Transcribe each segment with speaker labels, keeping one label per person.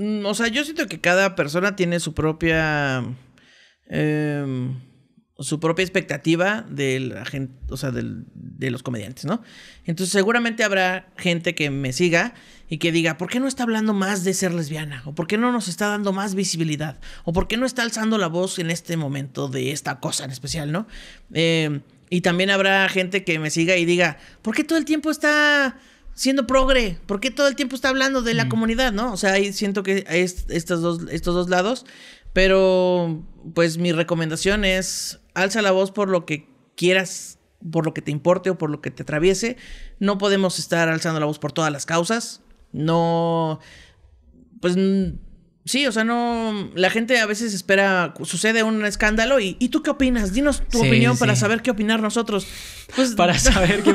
Speaker 1: Mm, o sea, yo siento que cada persona tiene su propia. Em, su propia expectativa de la gente, o sea, de los comediantes, ¿no? Entonces seguramente habrá gente que me siga y que diga, ¿por qué no está hablando más de ser lesbiana? ¿O por qué no nos está dando más visibilidad? ¿O por qué no está alzando la voz en este momento de esta cosa en especial, ¿no? Em, y también habrá gente que me siga y diga, ¿por qué todo el tiempo está siendo progre? ¿Por qué todo el tiempo está hablando de la mm. comunidad, no? O sea, ahí siento que hay dos, estos dos lados. Pero, pues, mi recomendación es alza la voz por lo que quieras, por lo que te importe o por lo que te atraviese. No podemos estar alzando la voz por todas las causas. No, pues Sí, o sea, no. La gente a veces espera. Sucede un escándalo y. ¿Y tú qué opinas? Dinos tu opinión para saber qué opinar nosotros. Pues, para saber qué.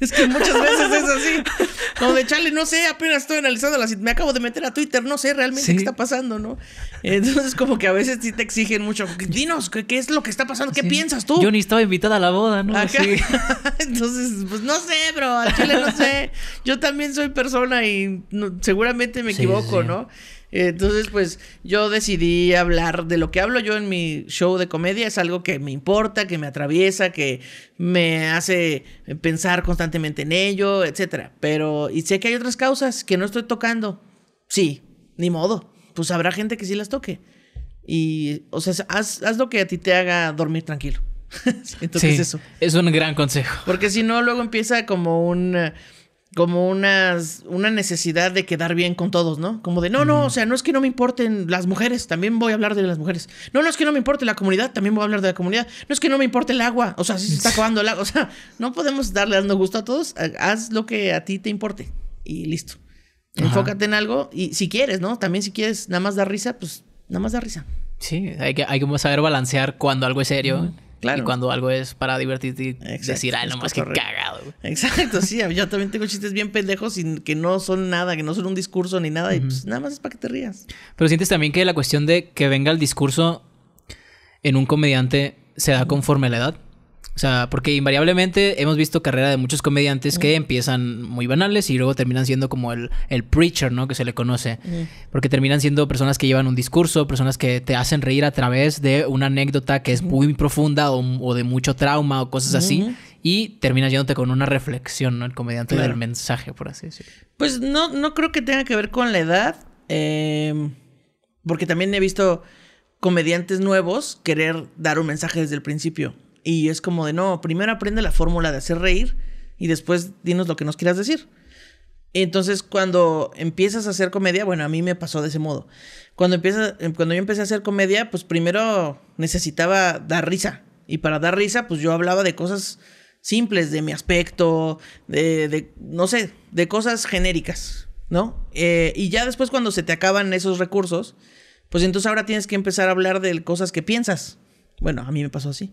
Speaker 1: es que muchas veces es así. Como de chale, no sé, apenas estoy analizando la. Me acabo de meter a Twitter, no sé realmente qué está pasando, ¿no? Entonces, como que a veces sí te exigen mucho. Dinos, ¿qué, es lo que
Speaker 2: está pasando? ¿Qué piensas tú? Yo ni estaba invitada a la boda, ¿no? Entonces, pues no sé, bro.
Speaker 1: no sé. Yo también soy persona y seguramente me equivoco, ¿no? Entonces, pues yo decidí hablar de lo que hablo yo en mi show de comedia. Es algo que me importa, que me atraviesa, que me hace pensar constantemente en ello, etc. Pero, y sé que hay otras causas que no estoy tocando. Sí, ni modo. Pues habrá gente que sí las toque. Y, o sea, haz, lo que a ti te haga dormir tranquilo. Entonces, sí, eso.
Speaker 2: Es un gran consejo.
Speaker 1: Porque si no, luego empieza como un como unas, una necesidad de quedar bien con todos, ¿no? Como de, no, no, o sea, no es que no me importen las mujeres, también voy a hablar de las mujeres. No, no es que no me importe la comunidad, también voy a hablar de la comunidad. No es que no me importe el agua, o sea, si se está acabando el agua, o sea, no podemos darle dando gusto a todos, haz lo que a ti te importe y listo. Enfócate en algo y si quieres, ¿no? También si quieres nada más dar risa, pues nada más dar risa. Sí,
Speaker 2: hay que, hay que saber balancear cuando algo es serio. Y cuando algo es para divertirte, Exacto, decir, ay, nomás que cagado. Exacto,
Speaker 1: sí, yo también tengo chistes bien pendejos y que no son nada, que no son un discurso ni nada, y pues nada más es para que te
Speaker 2: rías. Pero sientes también que la cuestión de que venga el discurso en un comediante se da conforme a la edad. O sea, porque invariablemente hemos visto carrera de muchos comediantes que mm. empiezan muy banales y luego terminan siendo como el, preacher, ¿no? Que se le conoce. Mm. Porque terminan siendo personas que llevan un discurso, personas que te hacen reír a través de una anécdota que es muy profunda o, de mucho trauma o cosas así. Y terminas yéndote con una reflexión, ¿no? El comediante del mensaje, por así decirlo.
Speaker 1: Pues no, no creo que tenga que ver con la edad. Em, porque también he visto comediantes nuevos querer dar un mensaje desde el principio. Y es como de, no, primero aprende la fórmula de hacer reír y después dinos lo que nos quieras decir. Entonces, cuando empiezas a hacer comedia, bueno, a mí me pasó de ese modo. Cuando, empieza, em, cuando yo empecé a hacer comedia, pues primero necesitaba dar risa. Y para dar risa, pues yo hablaba de cosas simples, de mi aspecto, de, no sé, de cosas genéricas, ¿no? Eh, y ya después cuando se te acaban esos recursos, pues entonces ahora tienes que empezar a hablar de cosas que piensas. Bueno, a mí me pasó así.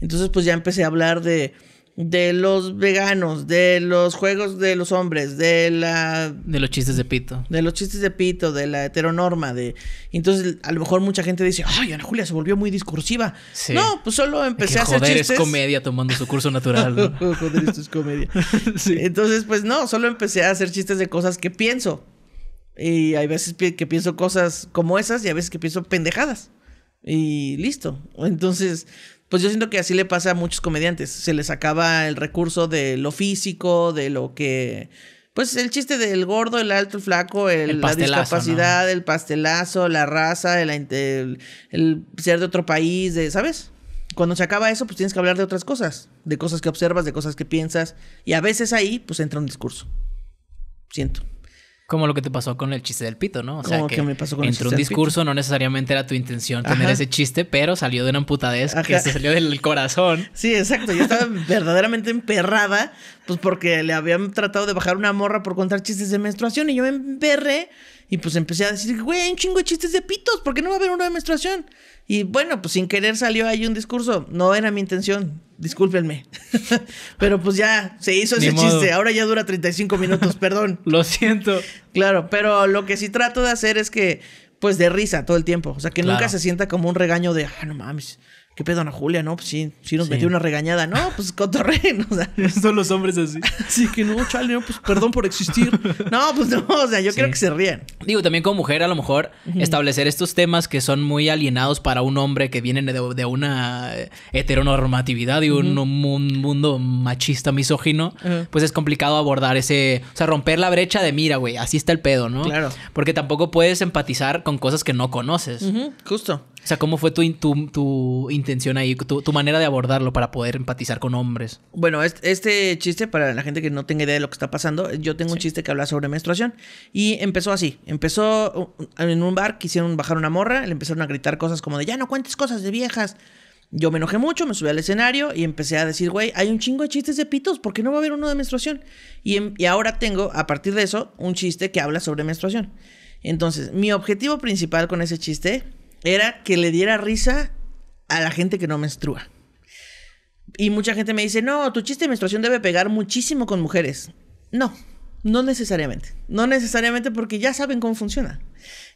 Speaker 1: Entonces pues ya empecé a hablar de, de los veganos, de los juegos de los hombres, de la...
Speaker 2: De los chistes de pito.
Speaker 1: De los chistes de pito, de la heteronorma, de... Entonces a lo mejor mucha gente dice, ay, Ana Julia se volvió muy discursiva. No, pues solo empecé a hacer joder, es comedia
Speaker 2: tomando su curso natural. ¿no?
Speaker 1: joder, esto es comedia. sí. Entonces pues no, solo empecé a hacer chistes de cosas que pienso. Y hay veces que pienso cosas como esas y a veces que pienso pendejadas y listo. Entonces, pues yo siento que así le pasa a muchos comediantes. Se les acaba el recurso de lo físico, de lo que. Pues el chiste del gordo, el alto, el flaco, el, la discapacidad, el pastelazo, la raza, el, ser de otro país, de, ¿sabes? Cuando se acaba eso, pues tienes que hablar de otras cosas, de cosas que observas, de cosas que piensas, y a veces ahí, pues
Speaker 2: entra un discurso. Siento. Como lo que te pasó con el chiste del pito, ¿no? O sea, que, un discurso, no necesariamente era tu intención tener ese chiste, pero salió de una amputadez que se salió del corazón.
Speaker 1: Sí, exacto. Yo estaba verdaderamente emperrada, pues porque le habían tratado de bajar una morra por contar chistes de menstruación y yo me emperré y pues empecé a decir, güey, un chingo de chistes de pitos, ¿por qué no va a haber uno de menstruación? Y bueno, pues sin querer salió ahí un discurso, no era mi intención discúlpenme. pero pues ya se hizo ese chiste. Ahora ya dura 35 minutos, perdón. Lo siento. Claro, pero lo que sí trato de hacer es que, pues de risa todo el tiempo. O sea, que nunca se sienta como un regaño de, ah, no mames. ¿Qué pedo, Ana Julia? No, pues sí, sí nos metió una regañada. No, pues cotorren. O
Speaker 2: sea, Son los hombres así. Sí, que no, chale, no, pues perdón por existir.
Speaker 1: No, pues no, o sea, yo creo que se ríen.
Speaker 2: Digo, también como mujer, a lo mejor establecer estos temas que son muy alienados para un hombre que viene de, una eh, heteronormatividad y un, mundo machista, misógino, pues es complicado abordar ese. O sea, romper la brecha de mira, güey, así está el pedo, ¿no? Claro. Porque tampoco puedes empatizar con cosas que no conoces. Justo. O sea, ¿cómo fue tu, tu, intención ahí, tu, manera de abordarlo para poder empatizar con hombres?
Speaker 1: Bueno, este, chiste, para la gente que no tenga idea de lo que está pasando, yo tengo un chiste que habla sobre menstruación y empezó así. Empezó en un bar, quisieron bajar una morra, le empezaron a gritar cosas como de, ya no cuentes cosas de viejas. Yo me enojé mucho, me subí al escenario y empecé a decir, güey, hay un chingo de chistes de pitos, ¿por qué no va a haber uno de menstruación? Y, em, y ahora tengo, a partir de eso, un chiste que habla sobre menstruación. Entonces, mi objetivo principal con ese chiste era que le diera risa a la gente que no menstrua. Y mucha gente me dice, no, tu chiste de menstruación debe pegar muchísimo con mujeres. No, no necesariamente. No necesariamente porque ya saben cómo funciona.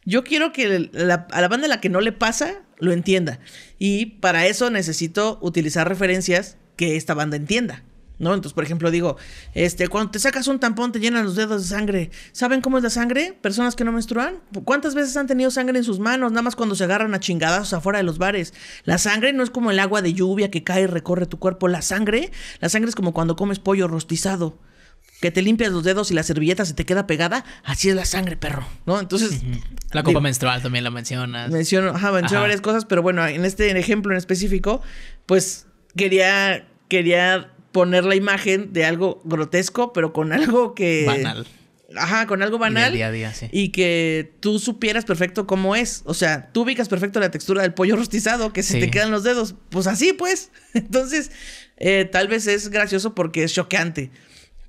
Speaker 1: Yo quiero que a la banda la que no le pasa lo entienda. Y para eso necesito utilizar referencias que esta banda entienda. ¿no? Entonces, por ejemplo, digo, este, cuando te sacas un tampón te llenan los dedos de sangre. ¿Saben cómo es la sangre? Personas que no menstruan. ¿Cuántas veces han tenido sangre en sus manos? Nada más cuando se agarran a chingadazos afuera de los bares. La sangre no es como el agua de lluvia que cae y recorre tu cuerpo. La sangre, la sangre es como cuando comes pollo rostizado. Que te limpias los dedos y la servilleta se te queda pegada, así es la sangre, perro, ¿no? Entonces.
Speaker 2: La copa menstrual también la mencionas. Menciono, varias
Speaker 1: cosas, pero bueno, en este ejemplo en específico, pues quería, quería poner la imagen de algo grotesco, pero con algo que... Banal. Ajá, con algo banal. a Y que tú supieras perfecto cómo es. O sea, tú ubicas perfecto la textura del pollo rostizado, que se te quedan los dedos. Pues así, pues. Entonces, eh, tal vez es gracioso porque es choqueante.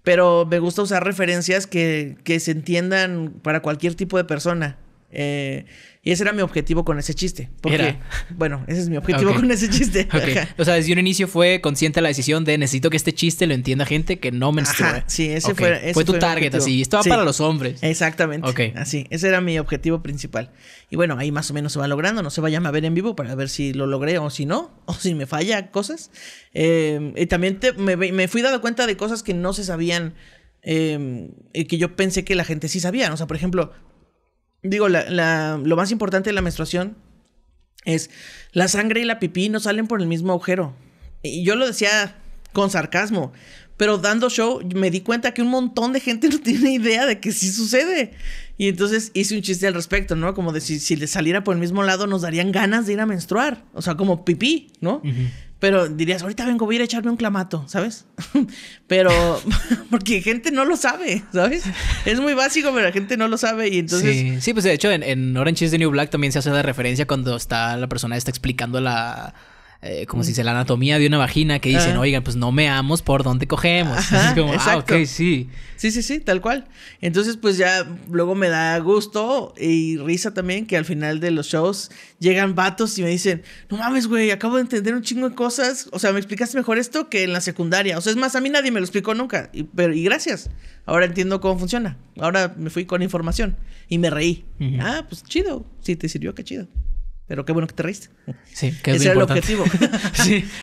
Speaker 1: Pero me gusta usar referencias que, que se entiendan para cualquier tipo de persona. Eh,
Speaker 2: y ese era mi objetivo con ese chiste. Porque, bueno, ese es mi objetivo con ese chiste. O sea, desde un inicio fue consciente la decisión de necesito que este chiste lo entienda gente que no me sí, ese fue. tu target, así. Estaba para los
Speaker 1: hombres. Exactamente. Así. Ese era mi objetivo principal. Y bueno, ahí más o menos se va logrando. No se vayan a ver en vivo para ver si lo logré o si no, o si me falla cosas. Eh, y también me, me fui dando cuenta de cosas que no se sabían. Eh, que yo pensé que la gente sí sabía. O sea, por ejemplo, digo, la, lo más importante de la menstruación es la sangre y la pipí no salen por el mismo agujero. Y yo lo decía con sarcasmo, pero dando show me di cuenta que un montón de gente no tiene idea de que sí sucede. Y entonces hice un chiste al respecto, ¿no? Como de si, le saliera por el mismo lado nos darían ganas de ir a menstruar, o sea, como pipí, ¿no? Pero dirías, ahorita vengo, voy a echarme un clamato, ¿sabes? pero, porque gente no lo sabe,
Speaker 2: ¿sabes? Es
Speaker 1: muy básico, pero la gente no lo
Speaker 2: sabe y entonces... Sí, pues de hecho en, Orange is the New Black también se hace la referencia cuando está la persona está explicando la eh, como si dice, mm. la anatomía de una vagina que dicen, ah. oigan, pues no me meamos por dónde cogemos. ah, ok, sí.
Speaker 1: Sí, sí, sí, tal cual. Entonces, pues ya luego me da gusto y risa también que al final de los shows llegan vatos y me dicen, no mames, güey, acabo de entender un chingo de cosas. O sea, me explicaste mejor esto que en la secundaria. O sea, es más, a mí nadie me lo explicó nunca. Y, pero, y gracias. Ahora entiendo cómo funciona. Ahora me fui con información y me reí. Ah, pues chido. Sí, te sirvió, qué chido. Pero qué bueno que te reís. Sí, que Ese es era el objetivo. sí,